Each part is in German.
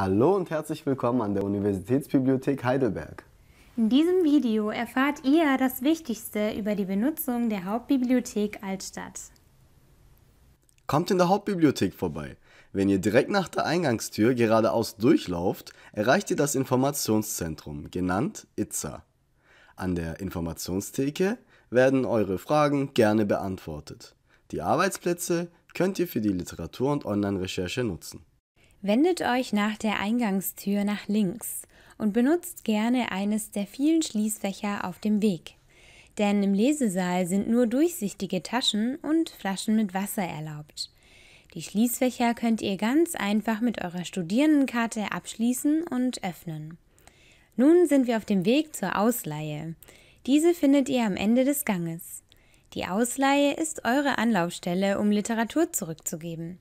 Hallo und herzlich willkommen an der Universitätsbibliothek Heidelberg. In diesem Video erfahrt ihr das Wichtigste über die Benutzung der Hauptbibliothek Altstadt. Kommt in der Hauptbibliothek vorbei. Wenn ihr direkt nach der Eingangstür geradeaus durchlauft, erreicht ihr das Informationszentrum, genannt ITSA. An der Informationstheke werden eure Fragen gerne beantwortet. Die Arbeitsplätze könnt ihr für die Literatur- und Online-Recherche nutzen. Wendet euch nach der Eingangstür nach links und benutzt gerne eines der vielen Schließfächer auf dem Weg. Denn im Lesesaal sind nur durchsichtige Taschen und Flaschen mit Wasser erlaubt. Die Schließfächer könnt ihr ganz einfach mit eurer Studierendenkarte abschließen und öffnen. Nun sind wir auf dem Weg zur Ausleihe. Diese findet ihr am Ende des Ganges. Die Ausleihe ist eure Anlaufstelle, um Literatur zurückzugeben.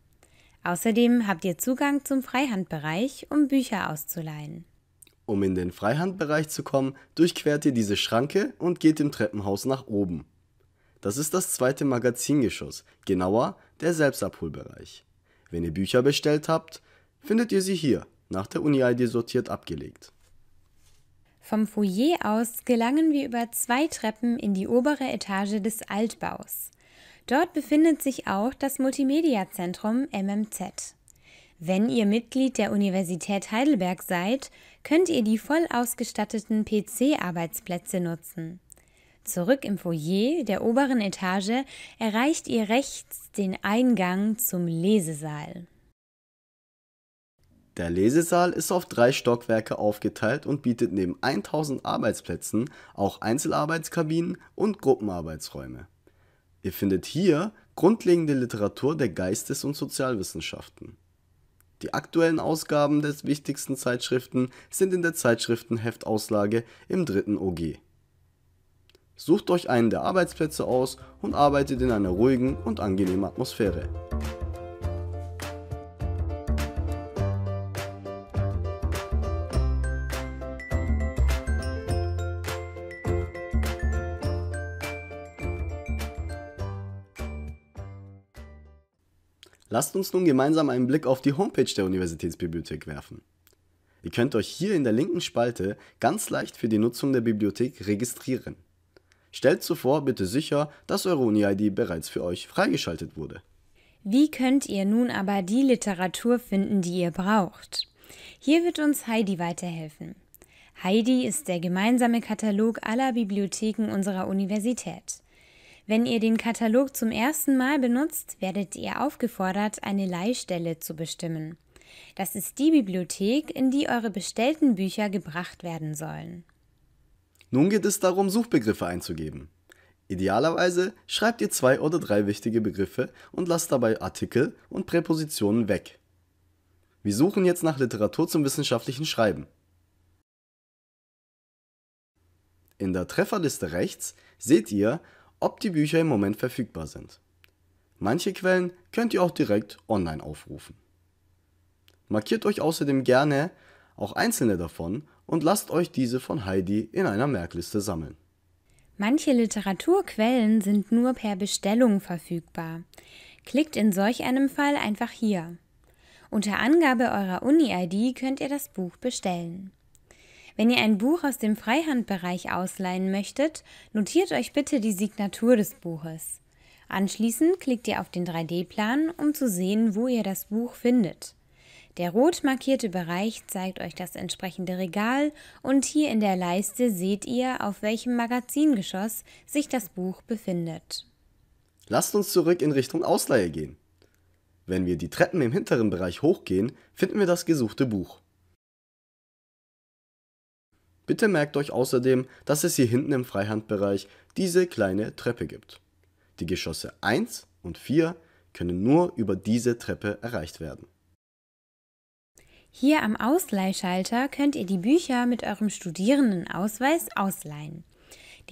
Außerdem habt ihr Zugang zum Freihandbereich, um Bücher auszuleihen. Um in den Freihandbereich zu kommen, durchquert ihr diese Schranke und geht im Treppenhaus nach oben. Das ist das zweite Magazingeschoss, genauer der Selbstabholbereich. Wenn ihr Bücher bestellt habt, findet ihr sie hier, nach der Uni-ID sortiert abgelegt. Vom Foyer aus gelangen wir über zwei Treppen in die obere Etage des Altbaus. Dort befindet sich auch das Multimediazentrum MMZ. Wenn ihr Mitglied der Universität Heidelberg seid, könnt ihr die voll ausgestatteten PC-Arbeitsplätze nutzen. Zurück im Foyer der oberen Etage erreicht ihr rechts den Eingang zum Lesesaal. Der Lesesaal ist auf drei Stockwerke aufgeteilt und bietet neben 1000 Arbeitsplätzen auch Einzelarbeitskabinen und Gruppenarbeitsräume. Ihr findet hier grundlegende Literatur der Geistes- und Sozialwissenschaften. Die aktuellen Ausgaben der wichtigsten Zeitschriften sind in der Zeitschriftenheftauslage im dritten OG. Sucht euch einen der Arbeitsplätze aus und arbeitet in einer ruhigen und angenehmen Atmosphäre. Lasst uns nun gemeinsam einen Blick auf die Homepage der Universitätsbibliothek werfen. Ihr könnt euch hier in der linken Spalte ganz leicht für die Nutzung der Bibliothek registrieren. Stellt zuvor bitte sicher, dass eure Uni-ID bereits für euch freigeschaltet wurde. Wie könnt ihr nun aber die Literatur finden, die ihr braucht? Hier wird uns Heidi weiterhelfen. Heidi ist der gemeinsame Katalog aller Bibliotheken unserer Universität. Wenn ihr den Katalog zum ersten Mal benutzt, werdet ihr aufgefordert, eine Leihstelle zu bestimmen. Das ist die Bibliothek, in die eure bestellten Bücher gebracht werden sollen. Nun geht es darum, Suchbegriffe einzugeben. Idealerweise schreibt ihr zwei oder drei wichtige Begriffe und lasst dabei Artikel und Präpositionen weg. Wir suchen jetzt nach Literatur zum wissenschaftlichen Schreiben. In der Trefferliste rechts seht ihr, ob die Bücher im Moment verfügbar sind. Manche Quellen könnt ihr auch direkt online aufrufen. Markiert euch außerdem gerne auch einzelne davon und lasst euch diese von Heidi in einer Merkliste sammeln. Manche Literaturquellen sind nur per Bestellung verfügbar. Klickt in solch einem Fall einfach hier. Unter Angabe eurer Uni-ID könnt ihr das Buch bestellen. Wenn ihr ein Buch aus dem Freihandbereich ausleihen möchtet, notiert euch bitte die Signatur des Buches. Anschließend klickt ihr auf den 3D-Plan, um zu sehen, wo ihr das Buch findet. Der rot markierte Bereich zeigt euch das entsprechende Regal und hier in der Leiste seht ihr, auf welchem Magazingeschoss sich das Buch befindet. Lasst uns zurück in Richtung Ausleihe gehen. Wenn wir die Treppen im hinteren Bereich hochgehen, finden wir das gesuchte Buch. Bitte merkt euch außerdem, dass es hier hinten im Freihandbereich diese kleine Treppe gibt. Die Geschosse 1 und 4 können nur über diese Treppe erreicht werden. Hier am Ausleihschalter könnt ihr die Bücher mit eurem Studierendenausweis ausleihen.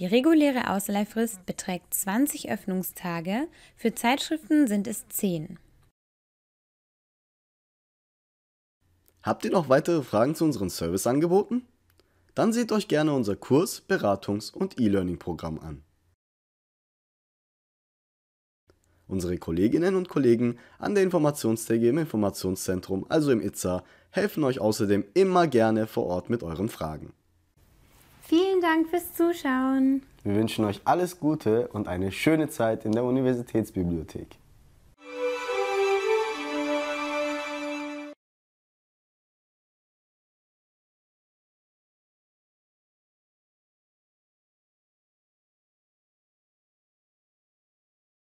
Die reguläre Ausleihfrist beträgt 20 Öffnungstage, für Zeitschriften sind es 10. Habt ihr noch weitere Fragen zu unseren Serviceangeboten? Dann seht euch gerne unser Kurs-, Beratungs- und E-Learning-Programm an. Unsere Kolleginnen und Kollegen an der Informationstheke im Informationszentrum, also im ITSA, helfen euch außerdem immer gerne vor Ort mit euren Fragen. Vielen Dank fürs Zuschauen. Wir wünschen euch alles Gute und eine schöne Zeit in der Universitätsbibliothek.